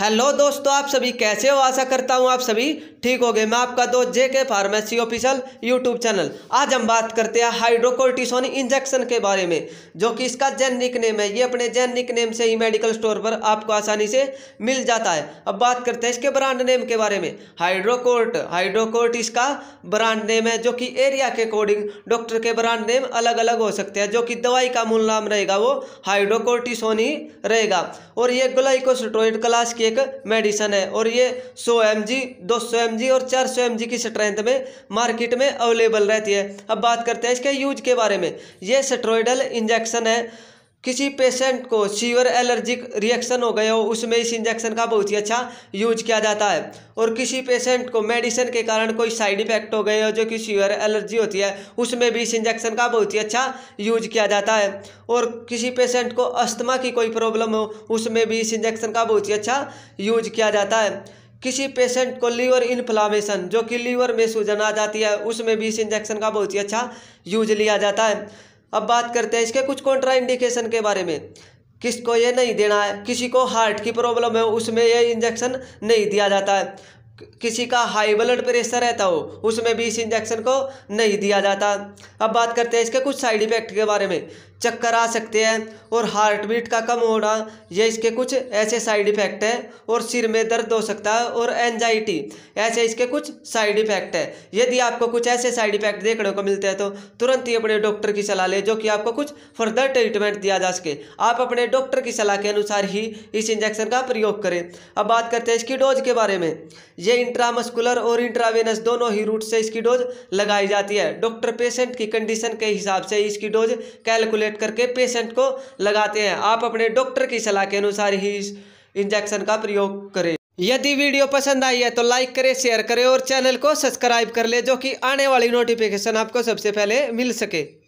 hello दोस्तों आप सभी कैसे हो आशा करता हूँ आप सभी ठीक हो गए मैं आपका दोस्त जे के फार्मेसी ऑफिशियल यूट्यूब चैनल आज हम बात करते हैं हाइड्रोकोर्टिसोन इंजेक्शन के बारे में जो कि इसका जेनरिक नेम है ये अपने जेनरिक नेम से ही मेडिकल स्टोर पर आपको आसानी से मिल जाता है अब बात करते हैं इसके ब्रांड नेम के बारे में हाइड्रोकोर्ट हाइड्रोकोर्ट इसका ब्रांड नेम है जो कि एरिया के अकॉर्डिंग डॉक्टर के ब्रांड नेम अलग अलग हो सकते हैं जो कि दवाई का मूल नाम रहेगा वो हाइड्रोकोर्टिसोन ही रहेगा और ये ग्लाइकोस्टोइड क्लास की एक मेडिसन है और ये 100 एम जी दो एम जी और चार सौ एम जी की स्ट्रेंथ में मार्केट में अवेलेबल रहती है अब बात करते हैं इसके यूज के बारे में ये स्टेरॉयडल इंजेक्शन है किसी पेशेंट को सीवर एलर्जिक रिएक्शन हो गया हो उसमें इस इंजेक्शन का बहुत ही अच्छा यूज किया जाता है और किसी पेशेंट को मेडिसिन के कारण कोई साइड इफेक्ट हो गए हो जो कि सीवर एलर्जी होती है उसमें भी इस इंजेक्शन का बहुत ही अच्छा यूज किया जाता है और किसी पेशेंट को अस्थमा की कोई प्रॉब्लम हो उसमें भी इस इंजेक्शन का बहुत ही अच्छा यूज किया जाता है किसी पेशेंट को लीवर इन्फ्लामेशन जो कि लीवर में सूजन आ जाती है उसमें भी इस इंजेक्शन का बहुत ही अच्छा यूज लिया जाता है अब बात करते हैं इसके कुछ कॉन्ट्रा इंडिकेशन के बारे में किसको ये नहीं देना है किसी को हार्ट की प्रॉब्लम है उसमें यह इंजेक्शन नहीं दिया जाता है किसी का हाई ब्लड प्रेशर रहता हो उसमें भी इस इंजेक्शन को नहीं दिया जाता अब बात करते हैं इसके कुछ साइड इफेक्ट के बारे में चक्कर आ सकते हैं और हार्ट बीट का कम होना ये इसके कुछ ऐसे साइड इफ़ेक्ट हैं और सिर में दर्द हो सकता है और एनजाइटी ऐसे इसके कुछ साइड इफ़ेक्ट हैं यदि आपको कुछ ऐसे साइड इफ़ेक्ट देखने को मिलते हैं तो तुरंत ही अपने डॉक्टर की सलाह लें जो कि आपको कुछ फर्दर ट्रीटमेंट दिया जा सके आप अपने डॉक्टर की सलाह के अनुसार ही इस इंजेक्शन का प्रयोग करें अब बात करते हैं इसकी डोज के बारे में ये इंट्रामस्कुलर और इंट्रावेनस दोनों ही रूट से इसकी डोज लगाई जाती है डॉक्टर पेशेंट की कंडीशन के हिसाब से इसकी डोज कैलकुलेट कैलकुलेट करके पेशेंट को लगाते हैं आप अपने डॉक्टर की सलाह के अनुसार ही इस इंजेक्शन का प्रयोग करें यदि वीडियो पसंद आई है तो लाइक करें शेयर करें और चैनल को सब्सक्राइब कर ले जो कि आने वाली नोटिफिकेशन आपको सबसे पहले मिल सके